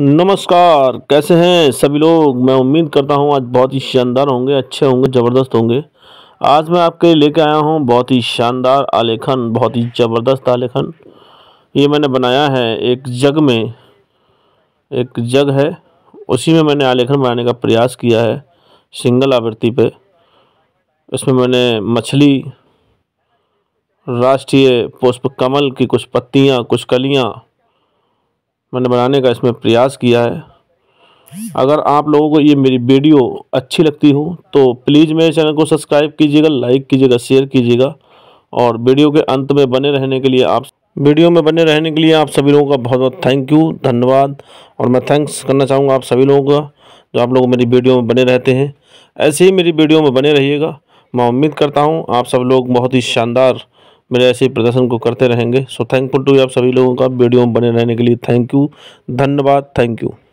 नमस्कार कैसे हैं सभी लोग मैं उम्मीद करता हूं आज बहुत ही शानदार होंगे अच्छे होंगे ज़बरदस्त होंगे आज मैं आपके लिए लेके आया हूं बहुत ही शानदार आलेखन बहुत ही ज़बरदस्त आलेखन ये मैंने बनाया है एक जग में एक जग है उसी में मैंने आलेखन बनाने का प्रयास किया है सिंगल आवृत्ति पे इसमें मैंने मछली राष्ट्रीय पुष्प कमल की कुछ पत्तियाँ कुछ कलियाँ मैंने बनाने का इसमें प्रयास किया है अगर आप लोगों को ये मेरी वीडियो अच्छी लगती हो तो प्लीज़ मेरे चैनल को सब्सक्राइब कीजिएगा लाइक कीजिएगा शेयर कीजिएगा और वीडियो के अंत में बने रहने के लिए आप वीडियो में बने रहने के लिए आप सभी लोगों का बहुत बहुत थैंक यू धन्यवाद और मैं थैंक्स करना चाहूँगा आप सभी लोगों का जो आप लोग मेरी वीडियो में बने रहते हैं ऐसे ही मेरी वीडियो में बने रहिएगा मैं उम्मीद करता हूँ आप सब लोग बहुत ही शानदार मेरे ऐसे प्रदर्शन को करते रहेंगे सो थैंकफुल टू आप सभी लोगों का वीडियो में बने रहने के लिए थैंक यू धन्यवाद थैंक यू